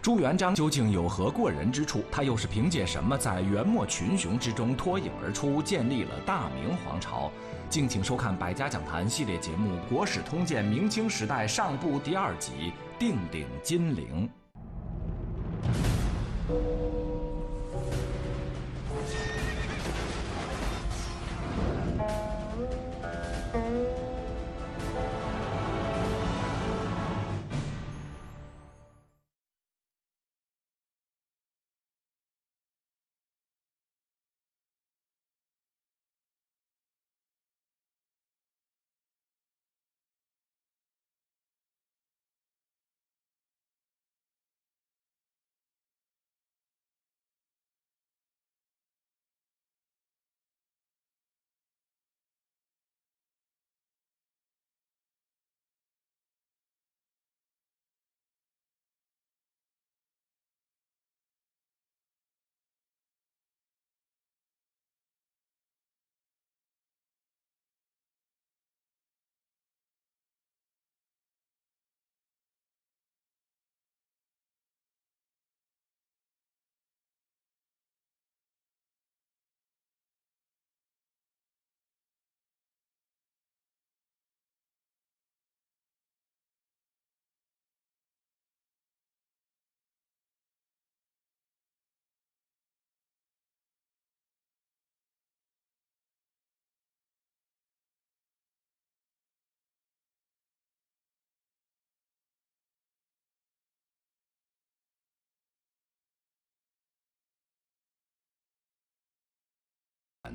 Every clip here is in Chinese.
朱元璋究竟有何过人之处？他又是凭借什么在元末群雄之中脱颖而出，建立了大明皇朝？敬请收看《百家讲坛》系列节目《国史通鉴·明清时代上部》第二集《定鼎金陵》。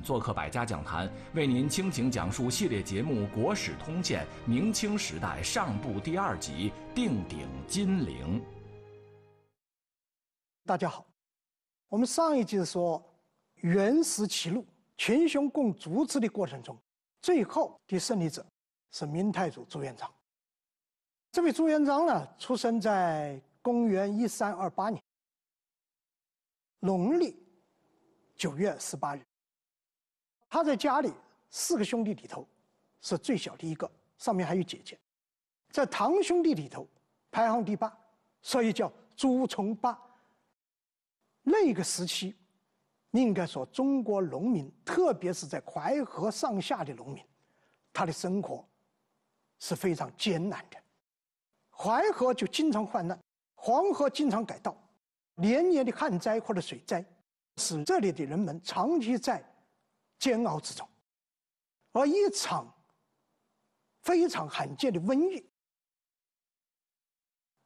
做客百家讲坛，为您倾情讲述系列节目《国史通鉴·明清时代上部》第二集《定鼎金陵》。大家好，我们上一集说元始起路，群雄共逐之的过程中，最后的胜利者是明太祖朱元璋。这位朱元璋呢，出生在公元一三二八年，农历九月十八日。他在家里四个兄弟里头是最小的一个，上面还有姐姐。在堂兄弟里头排行第八，所以叫朱重八。那个时期，应该说中国农民，特别是在淮河上下的农民，他的生活是非常艰难的。淮河就经常泛滥，黄河经常改道，连年的旱灾或者水灾，使这里的人们长期在。煎熬之中，而一场非常罕见的瘟疫，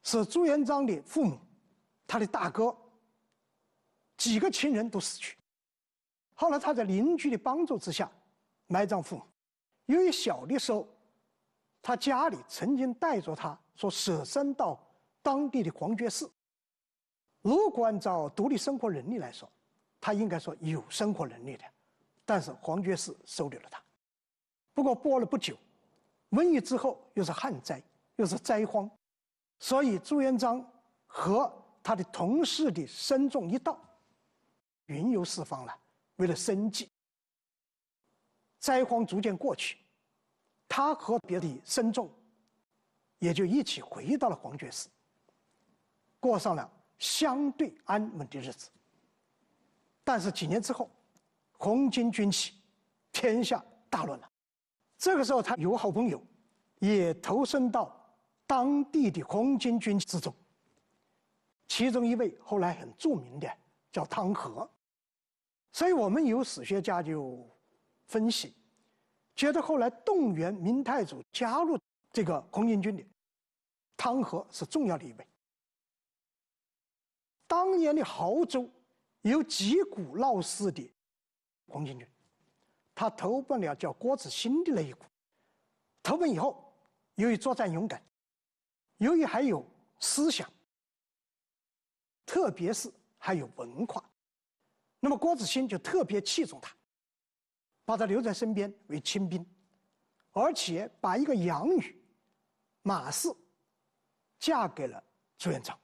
使朱元璋的父母、他的大哥、几个亲人都死去。后来他在邻居的帮助之下，埋葬父母。由于小的时候，他家里曾经带着他，说舍身到当地的皇觉寺。如果按照独立生活能力来说，他应该说有生活能力的。但是黄觉士收留了他，不过过了不久，瘟疫之后又是旱灾，又是灾荒，所以朱元璋和他的同事的僧众一道，云游四方了，为了生计。灾荒逐渐过去，他和别的僧众，也就一起回到了黄觉寺，过上了相对安稳的日子。但是几年之后。红军军起，天下大乱了。这个时候，他有好朋友，也投身到当地的红军军之中。其中一位后来很著名的叫汤和，所以我们有史学家就分析，觉得后来动员明太祖加入这个红军军的汤和是重要的一位。当年的濠州有几股闹事的。红巾军，他投奔了叫郭子兴的那一股。投奔以后，由于作战勇敢，由于还有思想，特别是还有文化，那么郭子兴就特别器重他，把他留在身边为亲兵，而且把一个养女马氏嫁给了朱元璋，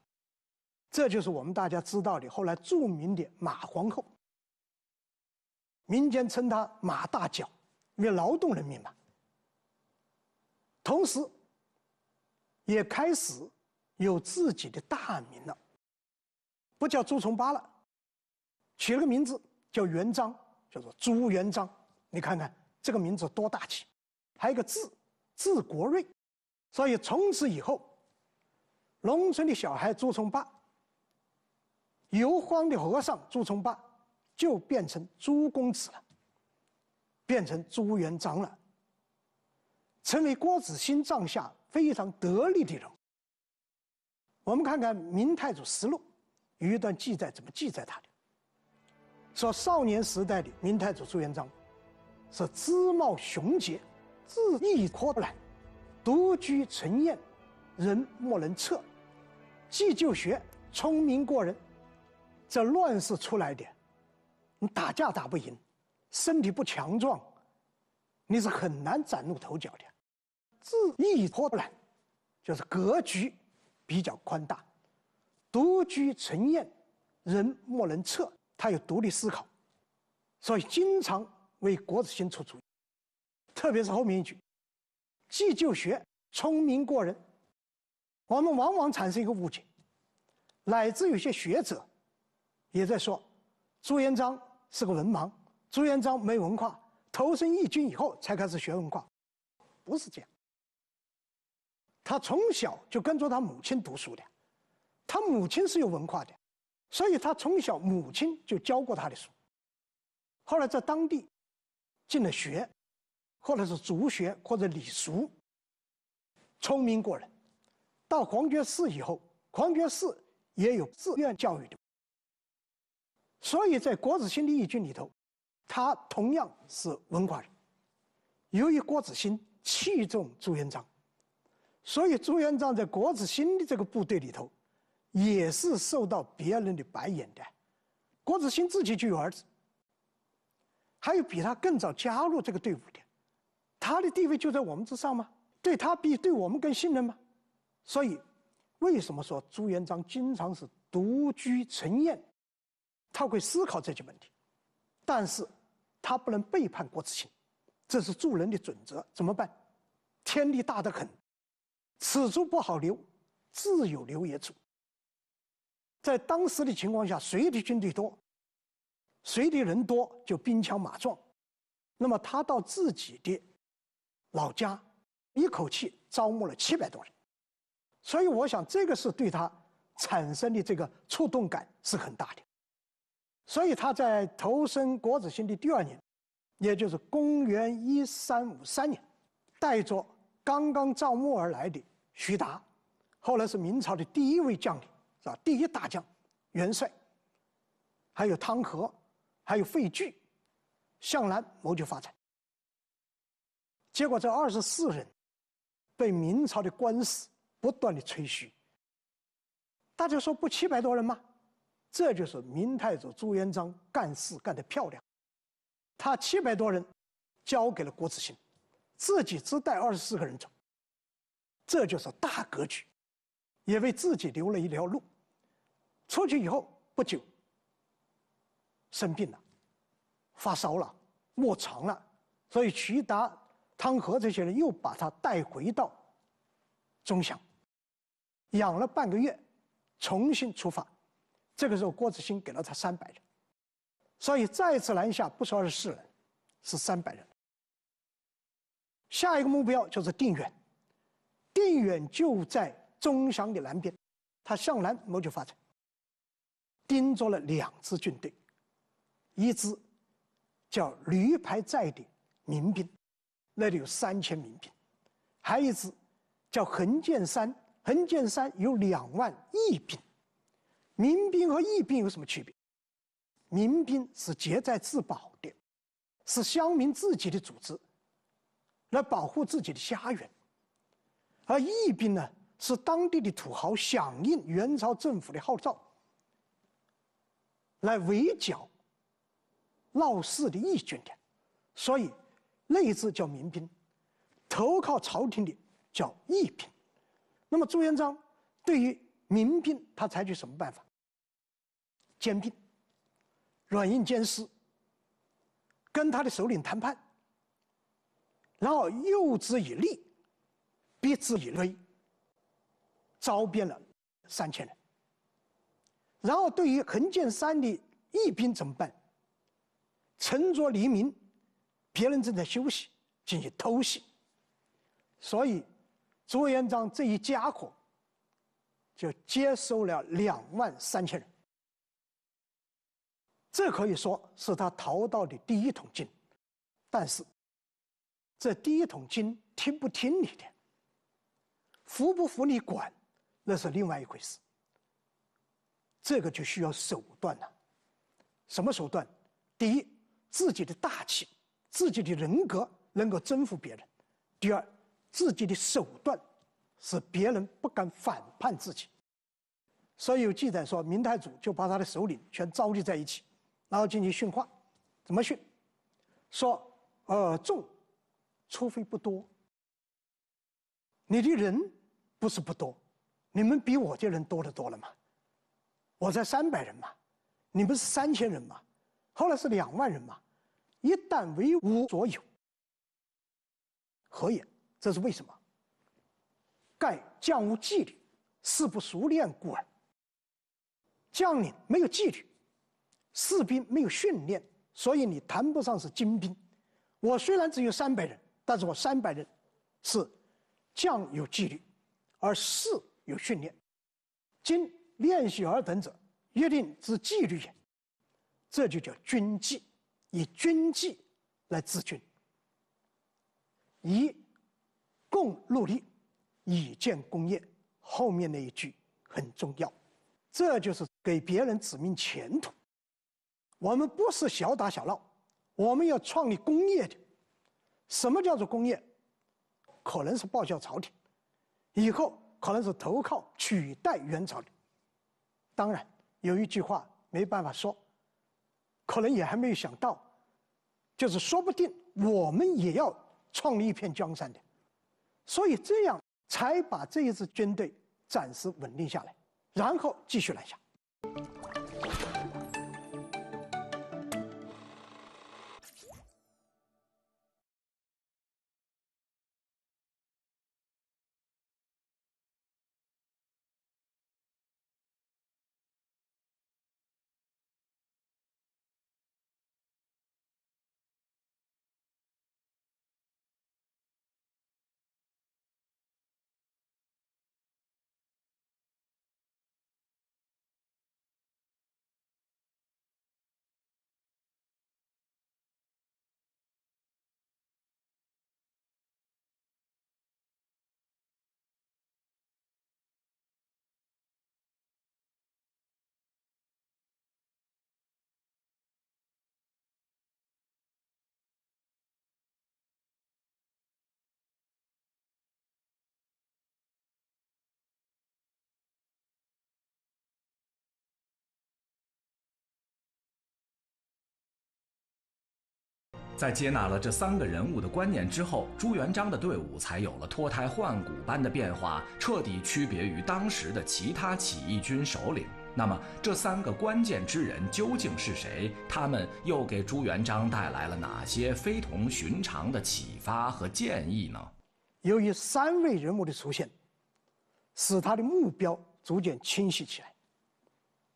这就是我们大家知道的后来著名的马皇后。民间称他“马大脚”，因为劳动人民嘛。同时，也开始有自己的大名了，不叫朱重八了，起了个名字叫元璋，叫做朱元璋。你看看这个名字多大气，还有一个字，字国瑞。所以从此以后，农村的小孩朱重八，游荒的和尚朱重八。就变成朱公子了，变成朱元璋了，成为郭子兴帐下非常得力的人我们看看《明太祖实录》，有一段记载，怎么记载他的？说少年时代的明太祖朱元璋，是姿貌雄杰，字意阔然，独居成燕，人莫能测，既就学，聪明过人，这乱世出来的。你打架打不赢，身体不强壮，你是很难崭露头角的。志逸不然，就是格局比较宽大，独居成宴，人莫能测。他有独立思考，所以经常为国子监出主意。特别是后面一句，既就学，聪明过人。我们往往产生一个误解，乃至有些学者也在说朱元璋。是个文盲，朱元璋没文化，投身义军以后才开始学文化，不是这样。他从小就跟着他母亲读书的，他母亲是有文化的，所以他从小母亲就教过他的书。后来在当地进了学，或者是族学或者礼俗，聪明过人。到皇觉寺以后，皇觉寺也有自愿教育的。所以在郭子兴的义军里头，他同样是文化人。由于郭子兴器重朱元璋，所以朱元璋在郭子兴的这个部队里头，也是受到别人的白眼的。郭子兴自己就有儿子，还有比他更早加入这个队伍的，他的地位就在我们之上吗？对，他比对我们更信任吗？所以，为什么说朱元璋经常是独居陈宴？他会思考这些问题，但是他不能背叛国之兴，这是助人的准则。怎么办？天地大得很，此处不好留，自有留也处。在当时的情况下，隋的军队多，隋的人多，就兵强马壮。那么他到自己的老家，一口气招募了七百多人。所以我想，这个是对他产生的这个触动感是很大的。所以他在投身国子监的第二年，也就是公元一三五三年，带着刚刚招募而来的徐达，后来是明朝的第一位将领，是吧？第一大将、元帅，还有汤和，还有费聚，向南谋求发展。结果这二十四人被明朝的官司不断的吹嘘。大家说不七百多人吗？这就是明太祖朱元璋干事干得漂亮，他七百多人交给了郭子兴，自己只带二十四个人走。这就是大格局，也为自己留了一条路。出去以后不久生病了，发烧了，卧床了，所以徐达、汤和这些人又把他带回到钟祥，养了半个月，重新出发。这个时候，郭子兴给了他三百人，所以再次南下，不说十四人，是三百人。下一个目标就是定远，定远就在钟祥的南边，他向南谋求发展，盯住了两支军队，一支叫驴排寨的民兵，那里有三千民兵，还有一支叫横剑山，横剑山有两万义兵。民兵和义兵有什么区别？民兵是劫在自保的，是乡民自己的组织，来保护自己的家园。而义兵呢，是当地的土豪响应元朝政府的号召，来围剿闹事的义军的。所以，内志叫民兵，投靠朝廷的叫义兵。那么朱元璋对于民兵，他采取什么办法？兼并，软硬兼施，跟他的首领谈判，然后诱之以利，逼之以威，招编了三千人。然后对于横剑山的义兵怎么办？沉着黎明，别人正在休息，进行偷袭。所以，朱元璋这一家伙就接收了两万三千人。这可以说是他淘到的第一桶金，但是，这第一桶金听不听你的，服不服你管，那是另外一回事。这个就需要手段了。什么手段？第一，自己的大气，自己的人格能够征服别人；第二，自己的手段，使别人不敢反叛自己。所以有记载说，明太祖就把他的首领全召集在一起。然后进行训话，怎么训？说：“呃，众，除非不多。你的人不是不多，你们比我的人多得多了嘛。我才三百人嘛，你们是三千人嘛，后来是两万人嘛。一旦为无所有，何也？这是为什么？盖将无纪律，事不熟练故而。将领没有纪律。”士兵没有训练，所以你谈不上是精兵。我虽然只有三百人，但是我三百人是将有纪律，而士有训练。今练习尔等者，约定之纪律也。这就叫军纪，以军纪来治军，以共戮力，以建功业。后面那一句很重要，这就是给别人指明前途。我们不是小打小闹，我们要创立工业的。什么叫做工业？可能是报效朝廷，以后可能是投靠取代元朝的。当然有一句话没办法说，可能也还没有想到，就是说不定我们也要创立一片江山的。所以这样才把这一支军队暂时稳定下来，然后继续南下。在接纳了这三个人物的观念之后，朱元璋的队伍才有了脱胎换骨般的变化，彻底区别于当时的其他起义军首领。那么，这三个关键之人究竟是谁？他们又给朱元璋带来了哪些非同寻常的启发和建议呢？由于三位人物的出现，使他的目标逐渐清晰起来。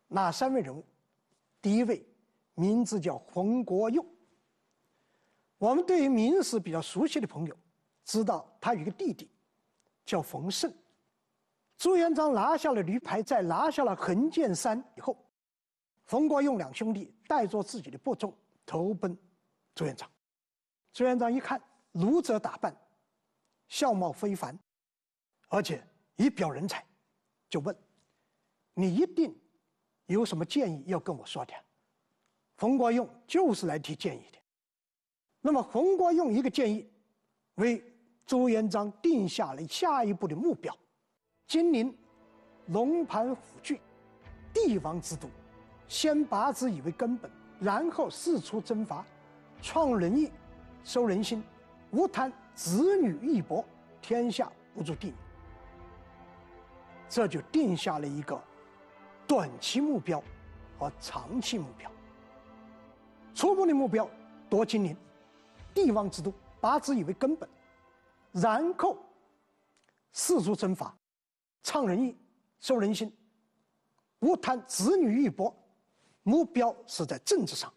哪三位人物？第一位，名字叫冯国佑。我们对于明史比较熟悉的朋友，知道他有一个弟弟，叫冯胜。朱元璋拿下了驴牌，在拿下了横剑山以后，冯国用两兄弟带着自己的部众投奔朱元璋。朱元璋一看，儒者打扮，相貌非凡，而且一表人才，就问：“你一定有什么建议要跟我说的？”冯国用就是来提建议的。那么，洪国用一个建议，为朱元璋定下了下一步的目标：金陵，龙盘虎踞，帝王之都，先拔之以为根本，然后四处征伐，创仁义，收人心，无谈子女义薄，天下不足定。这就定下了一个短期目标和长期目标。初步的目标，夺金陵。帝王制度把子以为根本，然后四处征伐，倡仁义，收人心，不贪子女玉帛，目标是在政治上，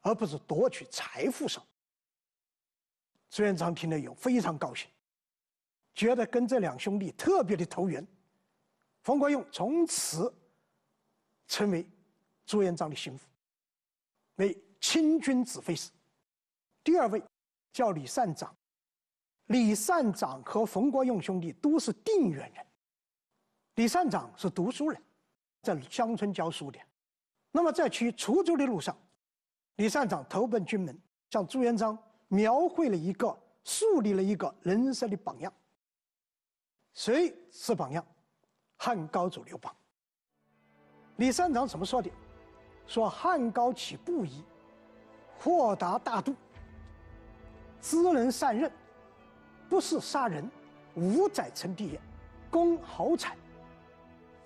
而不是夺取财富上。朱元璋听了以后非常高兴，觉得跟这两兄弟特别的投缘。冯国用从此成为朱元璋的心腹，为清军指挥使。第二位叫李善长，李善长和冯国用兄弟都是定远人。李善长是读书人，在乡村教书的。那么在去滁州的路上，李善长投奔军门，向朱元璋描绘了一个、树立了一个人生的榜样。谁是榜样？汉高祖刘邦。李善长怎么说的？说汉高起布衣，豁达大度。知人善任，不是杀人，无宰陈帝也。公豪产，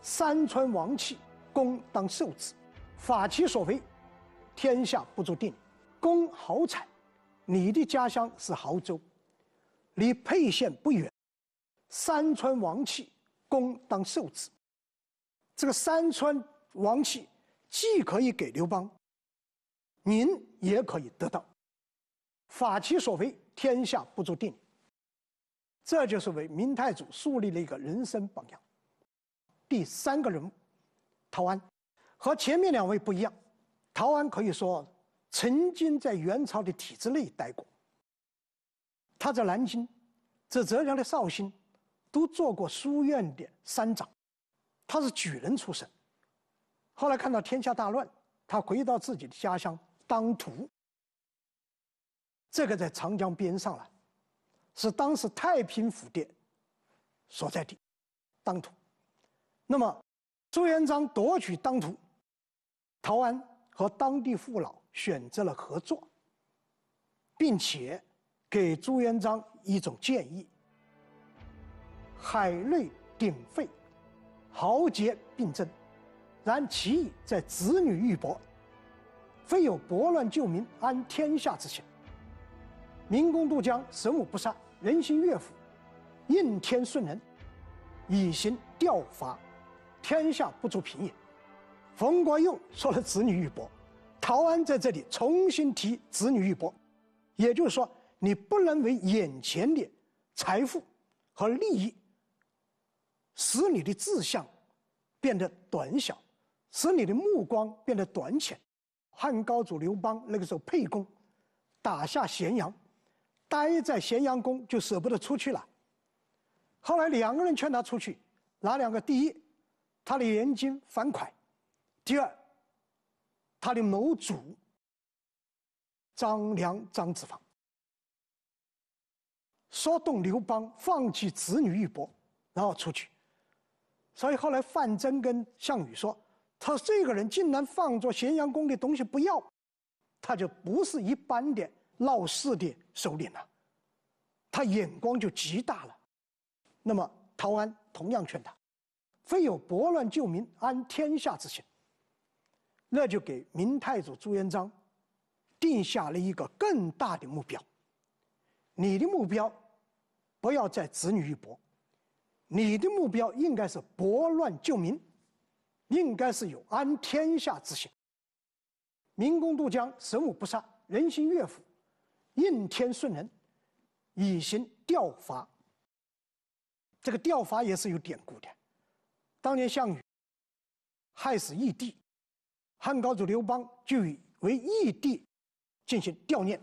山川王气，公当受之。法其所为，天下不足定。公豪产，你的家乡是亳州，离沛县不远。山川王气，公当受之。这个山川王气，既可以给刘邦，您也可以得到。法其所为，天下不足定。这就是为明太祖树立了一个人生榜样。第三个人，陶安，和前面两位不一样。陶安可以说曾经在元朝的体制内待过。他在南京，在浙江的绍兴，都做过书院的山长。他是举人出身，后来看到天下大乱，他回到自己的家乡当徒。这个在长江边上了，是当时太平府店所在地，当涂。那么，朱元璋夺取当涂，陶安和当地父老选择了合作，并且给朱元璋一种建议：，海内鼎沸，豪杰并争，然其意在子女玉帛，非有拨乱救民安天下之心。民工渡江，神武不杀，人心悦服，应天顺人，以行调伐，天下不足平也。冯国用说了“子女玉帛”，陶安在这里重新提“子女玉帛”，也就是说，你不能为眼前的财富和利益，使你的志向变得短小，使你的目光变得短浅。汉高祖刘邦那个时候，沛公打下咸阳。待在咸阳宫就舍不得出去了。后来两个人劝他出去，哪两个？第一，他的联军樊哙；第二，他的谋主张良、张子房，说动刘邦放弃子女一搏，然后出去。所以后来范增跟项羽说：“他这个人竟然放着咸阳宫的东西不要，他就不是一般的。”闹事的首领了，他眼光就极大了。那么陶安同样劝他，非有拨乱救民、安天下之心。那就给明太祖朱元璋定下了一个更大的目标。你的目标不要再子女一搏，你的目标应该是拨乱救民，应该是有安天下之心。民工渡江，神武不杀，人心悦服。应天顺人，以行吊伐。这个吊伐也是有典故的，当年项羽害死义帝，汉高祖刘邦就以为义帝进行吊念，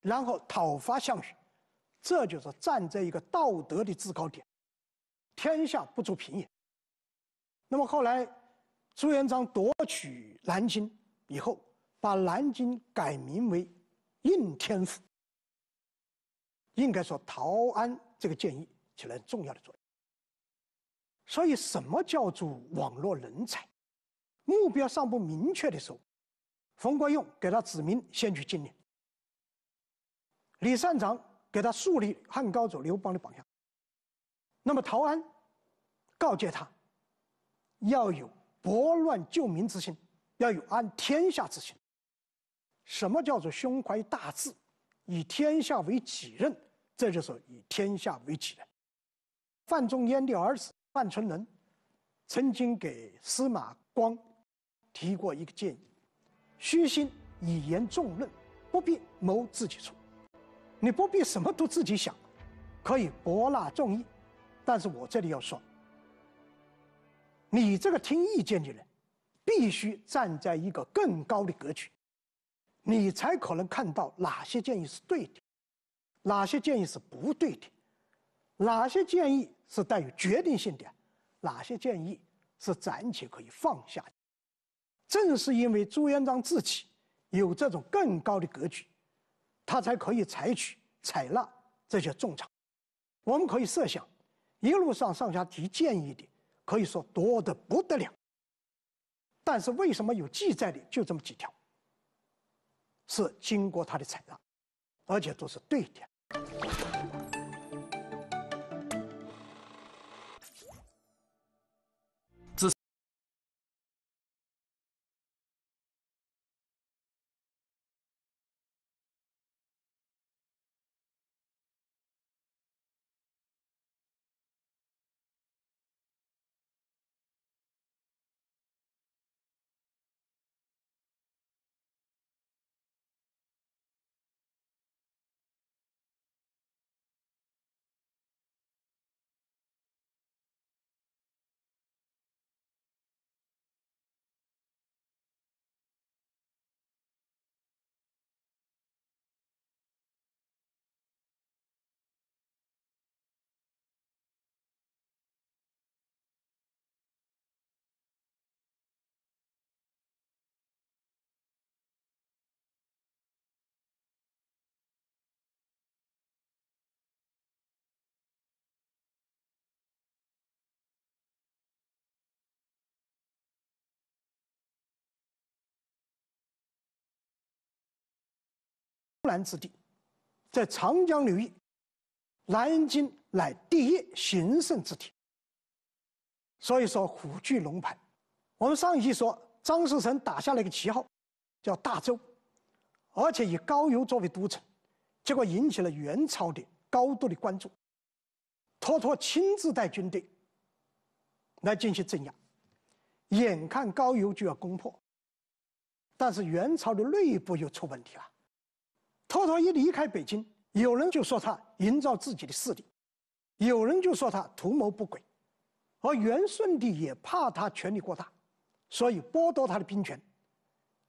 然后讨伐项羽，这就是站在一个道德的制高点，天下不足平也。那么后来朱元璋夺取南京以后，把南京改名为。应天府。应该说，陶安这个建议起了重要的作用。所以，什么叫做网络人才？目标尚不明确的时候，冯国用给他指明先去金陵；李善长给他树立汉高祖刘邦的榜样。那么，陶安告诫他，要有拨乱救民之心，要有安天下之心。什么叫做胸怀大志，以天下为己任？这就是以天下为己任。范仲淹的儿子范纯仁曾经给司马光提过一个建议：“虚心以言众论，不必谋自己出。你不必什么都自己想，可以博纳众议。但是我这里要说，你这个听意见的人，必须站在一个更高的格局。”你才可能看到哪些建议是对的，哪些建议是不对的，哪些建议是带有决定性的，哪些建议是暂且可以放下。正是因为朱元璋自己有这种更高的格局，他才可以采取采纳这些重长。我们可以设想，一路上上下提建议的，可以说多得不得了。但是为什么有记载的就这么几条？是经过他的采纳，而且都是对的。南之地，在长江流域，南京乃第一行胜之地。所以说虎踞龙盘。我们上一期说，张士诚打下了一个旗号，叫大周，而且以高邮作为都城，结果引起了元朝的高度的关注，脱脱亲自带军队来进行镇压，眼看高邮就要攻破，但是元朝的内部又出问题了。偷偷一离开北京，有人就说他营造自己的势力，有人就说他图谋不轨，而元顺帝也怕他权力过大，所以剥夺他的兵权，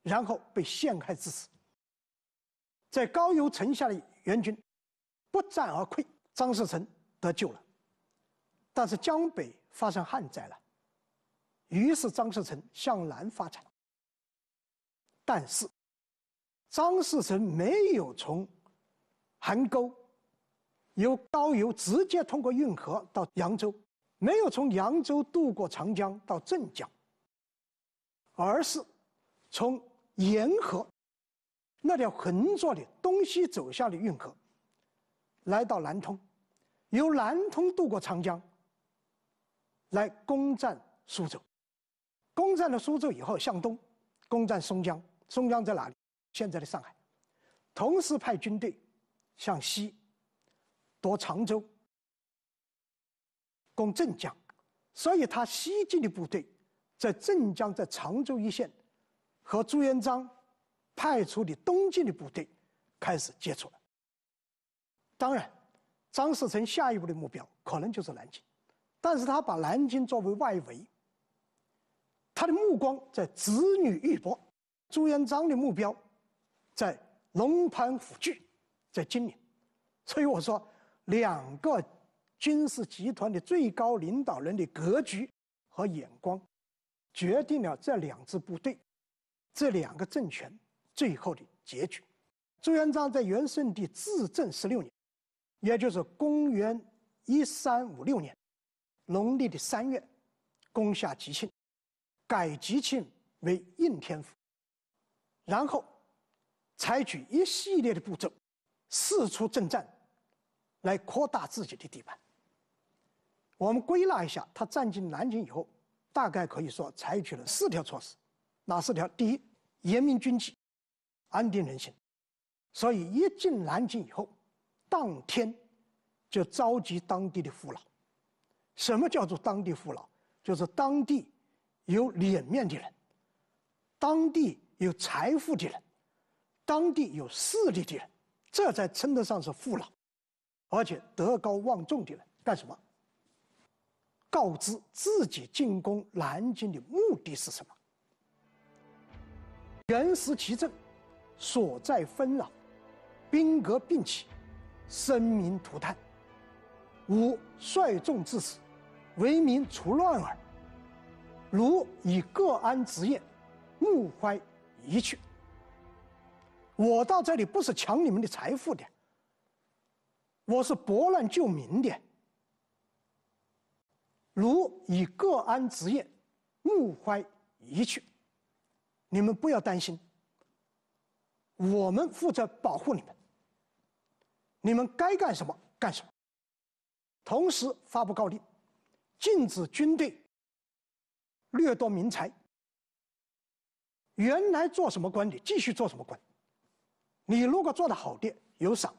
然后被陷害致死。在高邮城下的元军不战而溃，张士诚得救了。但是江北发生旱灾了，于是张士诚向南发展。但是。张士诚没有从邗沟由高邮直接通过运河到扬州，没有从扬州渡过长江到镇江，而是从沿河那条横着的东西走向的运河来到南通，由南通渡过长江来攻占苏州，攻占了苏州以后向东攻占松江，松江在哪里？现在的上海，同时派军队向西夺常州、攻镇江，所以他西进的部队在镇江、在常州一线和朱元璋派出的东进的部队开始接触了。当然，张士诚下一步的目标可能就是南京，但是他把南京作为外围，他的目光在子女玉帛，朱元璋的目标。在龙盘虎踞，在金陵，所以我说，两个军事集团的最高领导人的格局和眼光，决定了这两支部队、这两个政权最后的结局。朱元璋在元顺帝至正十六年，也就是公元一三五六年，农历的三月，攻下吉庆，改吉庆为应天府，然后。采取一系列的步骤，四处征战，来扩大自己的地盘。我们归纳一下，他占据南京以后，大概可以说采取了四条措施。哪四条？第一，严明军纪，安定人心。所以一进南京以后，当天就召集当地的父老。什么叫做当地父老？就是当地有脸面的人，当地有财富的人。当地有势力的人，这才称得上是父老，而且德高望重的人干什么？告知自己进攻南京的目的是什么？原实其政，所在纷扰，兵革并起，生民涂炭。吾率众至此，为民除乱耳。如以各安职业，目怀一去。我到这里不是抢你们的财富的，我是拨乱救民的。如以各安职业，勿怀一去。你们不要担心，我们负责保护你们。你们该干什么干什么。同时发布告令，禁止军队掠夺民财。原来做什么官的，继续做什么官。你如果做得好的有赏，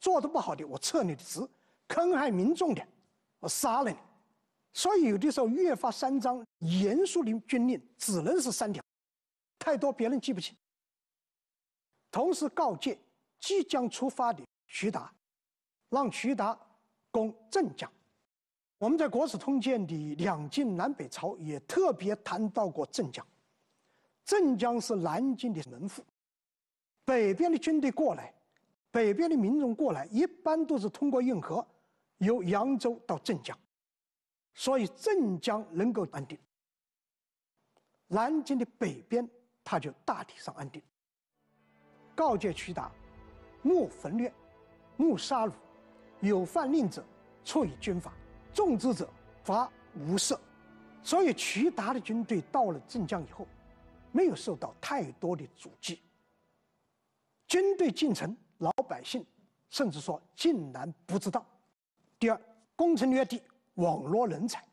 做得不好的我撤你的职，坑害民众的我杀了你。所以有的时候越法三章严肃的军令只能是三条，太多别人记不清。同时告诫即将出发的徐达，让徐达攻镇江。我们在《国史通鉴》的两晋南北朝也特别谈到过镇江，镇江是南京的门户。北边的军队过来，北边的民众过来，一般都是通过运河，由扬州到镇江，所以镇江能够安定。南京的北边，它就大体上安定。告诫徐达，莫焚掠，莫杀戮，有犯令者，处以军法；重之者，罚无赦。所以徐达的军队到了镇江以后，没有受到太多的阻击。军队进城，老百姓甚至说竟然不知道。第二，攻城略地，网罗人才。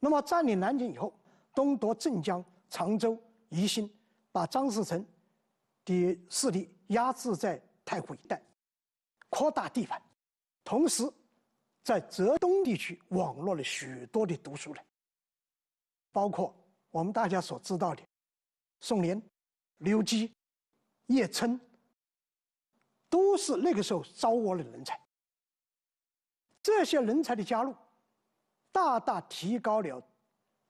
那么占领南京以后，东夺镇江、常州、宜兴，把张士诚的势力压制在太湖一带，扩大地盘，同时在浙东地区网罗了许多的读书人，包括我们大家所知道的宋濂、刘基。叶琛，都是那个时候招我的人才。这些人才的加入，大大提高了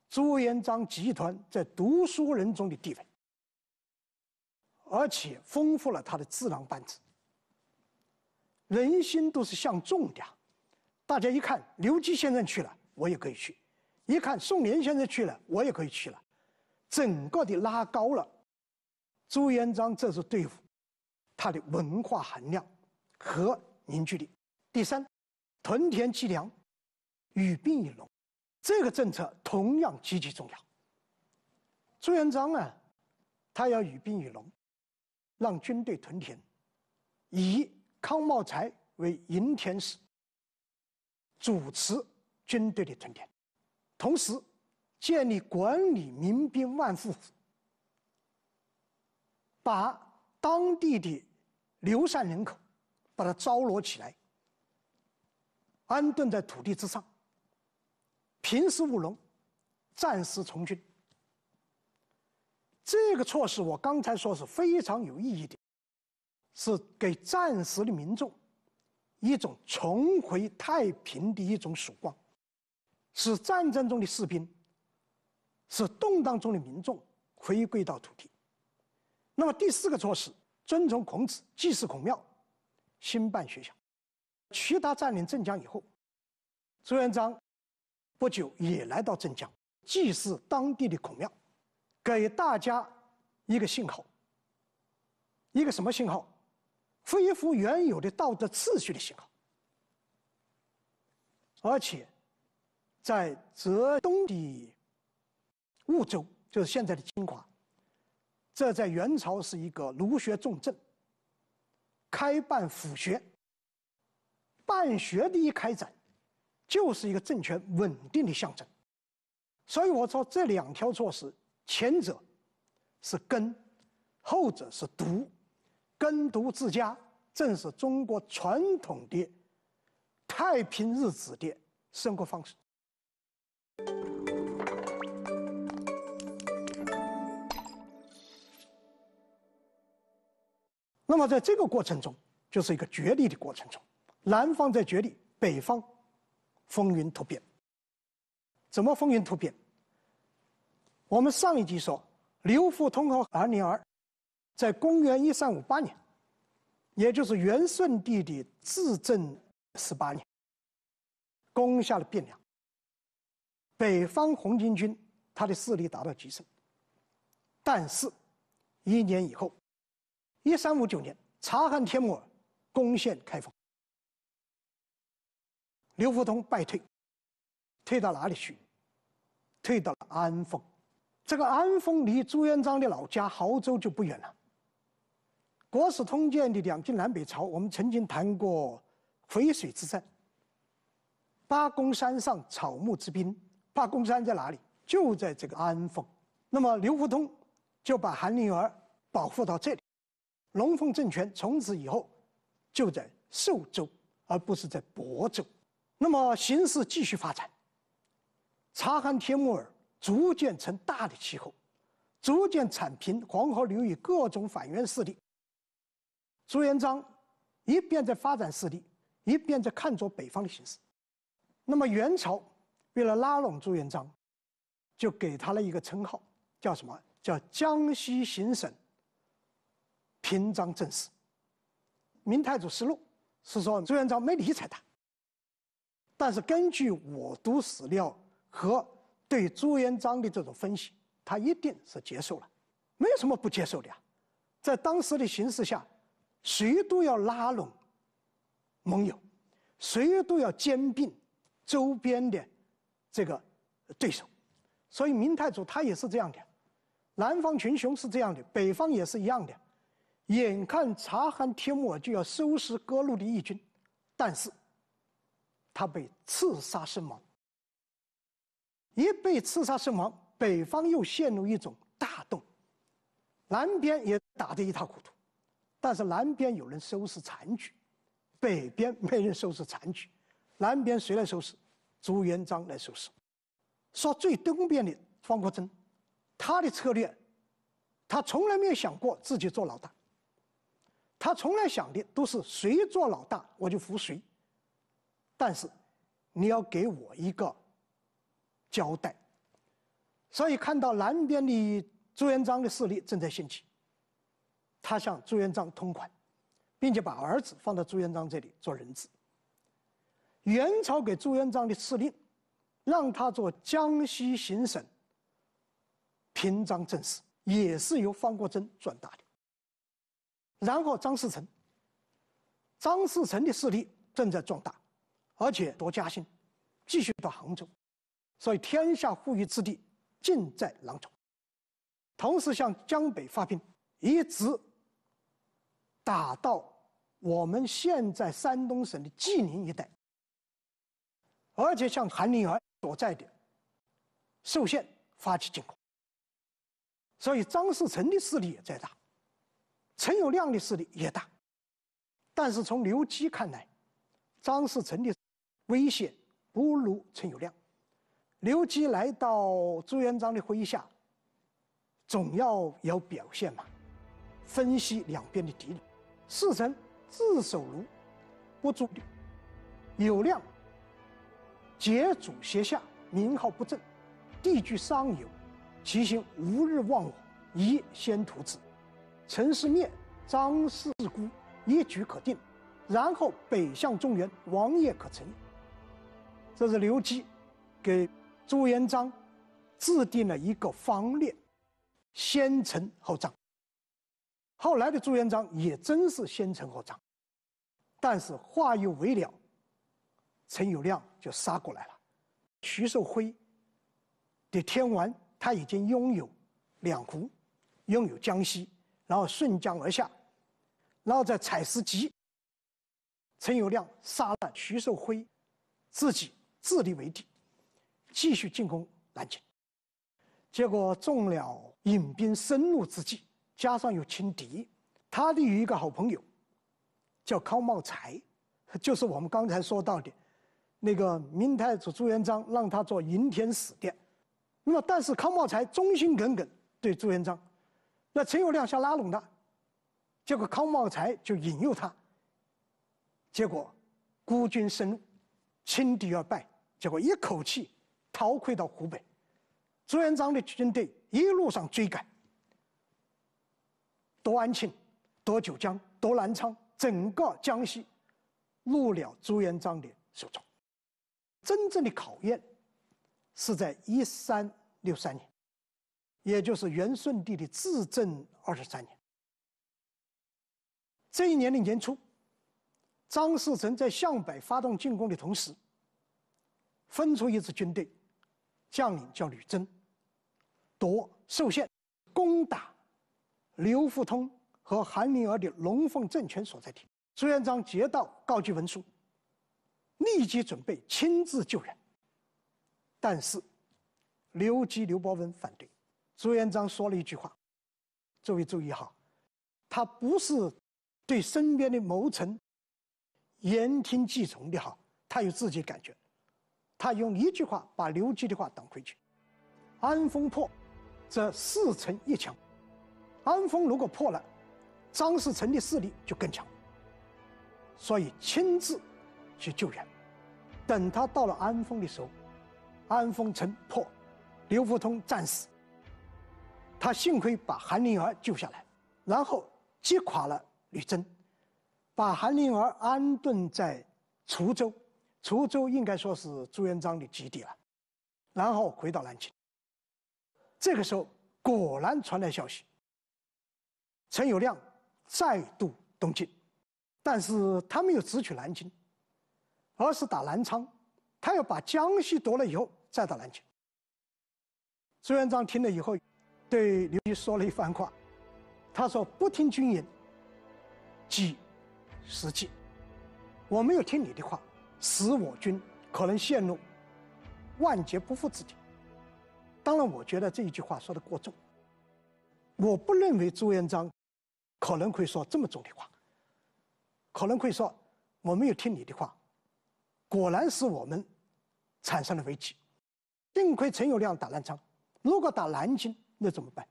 朱元璋集团在读书人中的地位，而且丰富了他的智囊班子。人心都是向重的，大家一看刘基先生去了，我也可以去；一看宋濂先生去了，我也可以去了，整个的拉高了。朱元璋这支队伍，他的文化含量和凝聚力。第三，屯田积粮，与兵以农，这个政策同样极其重要。朱元璋啊，他要与兵以农，让军队屯田，以康茂才为营田使，主持军队的屯田，同时建立管理民兵万户府。把当地的流散人口，把它招罗起来，安顿在土地之上，平时务农，战时从军。这个措施我刚才说是非常有意义的，是给战时的民众一种重回太平的一种曙光，使战争中的士兵，使动荡中的民众回归到土地。那么第四个措施，尊从孔子，祭祀孔庙，兴办学校。徐达占领镇江以后，朱元璋不久也来到镇江，祭祀当地的孔庙，给大家一个信号。一个什么信号？恢复原有的道德秩序的信号。而且，在浙东的婺州，就是现在的金华。这在元朝是一个儒学重镇。开办府学，办学的一开展，就是一个政权稳定的象征。所以我说这两条措施，前者是根，后者是毒，根毒治家，正是中国传统的太平日子的生活方式。那么在这个过程中，就是一个角力的过程中，南方在角力，北方风云突变。怎么风云突变？我们上一集说，刘福通和韩林儿在公元一三五八年，也就是元顺帝的至正十八年，攻下了汴梁。北方红巾军，他的势力达到极盛。但是，一年以后。一三五九年，察罕帖木儿攻陷开封，刘福通败退，退到哪里去？退到了安丰。这个安丰离朱元璋的老家濠州就不远了。《国史通鉴》的两晋南北朝，我们曾经谈过淝水之战。八公山上草木之兵，八公山在哪里？就在这个安丰。那么刘福通就把韩林儿保护到这里。龙凤政权从此以后，就在寿州，而不是在亳州。那么形势继续发展，察罕帖木儿逐渐成大的气候，逐渐铲平黄河流域各种反元势力。朱元璋一边在发展势力，一边在看着北方的形势。那么元朝为了拉拢朱元璋，就给他了一个称号，叫什么？叫江西行省。平章政事。《明太祖实录》是说朱元璋没理睬他。但是根据我读史料和对朱元璋的这种分析，他一定是接受了，没有什么不接受的啊。在当时的形势下，谁都要拉拢盟友，谁都要兼并周边的这个对手，所以明太祖他也是这样的，南方群雄是这样的，北方也是一样的。眼看察罕帖木儿就要收拾各路的义军，但是，他被刺杀身亡。一被刺杀身亡，北方又陷入一种大动，南边也打得一塌糊涂，但是南边有人收拾残局，北边没人收拾残局，南边谁来收拾？朱元璋来收拾。说最东边的方国珍，他的策略，他从来没有想过自己做老大。他从来想的都是谁做老大我就服谁，但是你要给我一个交代。所以看到南边的朱元璋的势力正在兴起，他向朱元璋通款，并且把儿子放到朱元璋这里做人质。元朝给朱元璋的敕令，让他做江西行省平章政事，也是由方国珍转达的。然后张士诚，张士诚的势力正在壮大，而且夺嘉兴，继续到杭州，所以天下富裕之地尽在囊中。同时向江北发兵，一直打到我们现在山东省的济宁一带，而且向韩林儿所在的寿县发起进攻。所以张士诚的势力也在大。陈友谅的势力也大，但是从刘基看来，张士诚的危险不如陈友谅。刘基来到朱元璋的麾下，总要有表现嘛。分析两边的敌人，士诚自守如不足虑，友谅桀主邪下，名号不正，地居上游，其心无日忘我，宜先图之。陈世面、张氏姑一举可定，然后北向中原，王业可成。这是刘基给朱元璋制定了一个方略：先成后张。后来的朱元璋也真是先成后张，但是话又未了，陈友谅就杀过来了。徐寿辉的天完，他已经拥有两湖，拥有江西。然后顺江而下，然后在采石矶，陈友谅杀了徐寿辉，自己自立为帝，继续进攻南京。结果中了引兵深入之计，加上有轻敌，他的有一个好朋友叫康茂才，就是我们刚才说到的，那个明太祖朱元璋让他做云天使殿，那么但是康茂才忠心耿耿对朱元璋。那陈友谅想拉拢他，结果康茂才就引诱他，结果孤军深入，轻敌而败，结果一口气逃溃到湖北，朱元璋的军队一路上追赶，夺安庆，夺九江，夺南昌，整个江西入了朱元璋的手中。真正的考验是在一三六三年。也就是元顺帝的至正二十三年。这一年的年初，张士诚在向北发动进攻的同时，分出一支军队，将领叫吕征，夺寿县，攻打刘福通和韩林儿的龙凤政权所在地。朱元璋接到告急文书，立即准备亲自救援。但是，刘基、刘伯温反对。朱元璋说了一句话：“诸位注意哈，他不是对身边的谋臣言听计从的哈，他有自己感觉。他用一句话把刘基的话挡回去：‘安丰破，则事成一强。安丰如果破了，张士诚的势力就更强。’所以亲自去救援。等他到了安丰的时候，安丰城破，刘福通战死。”他幸亏把韩林儿救下来，然后击垮了李真，把韩林儿安顿在滁州，滁州应该说是朱元璋的基地了，然后回到南京。这个时候果然传来消息，陈友谅再度东进，但是他没有直取南京，而是打南昌，他要把江西夺了以后再到南京。朱元璋听了以后。对刘基说了一番话，他说：“不听军言，即实际。我没有听你的话，使我军可能陷入万劫不复之地。当然，我觉得这一句话说的过重。我不认为朱元璋可能会说这么重的话。可能会说：‘我没有听你的话，果然使我们产生了危机。’幸亏陈友谅打南昌，如果打南京。”那怎么办？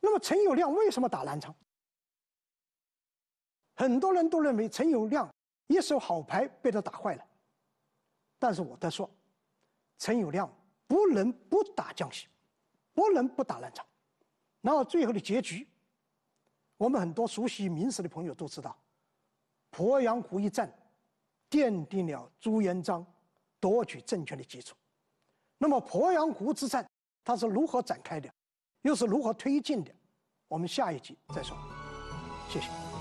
那么陈友谅为什么打南昌？很多人都认为陈友谅一手好牌被他打坏了。但是我的说，陈友谅不能不打江西，不能不打南昌。然后最后的结局，我们很多熟悉明史的朋友都知道，鄱阳湖一战，奠定了朱元璋夺取政权的基础。那么鄱阳湖之战。它是如何展开的，又是如何推进的，我们下一集再说。谢谢。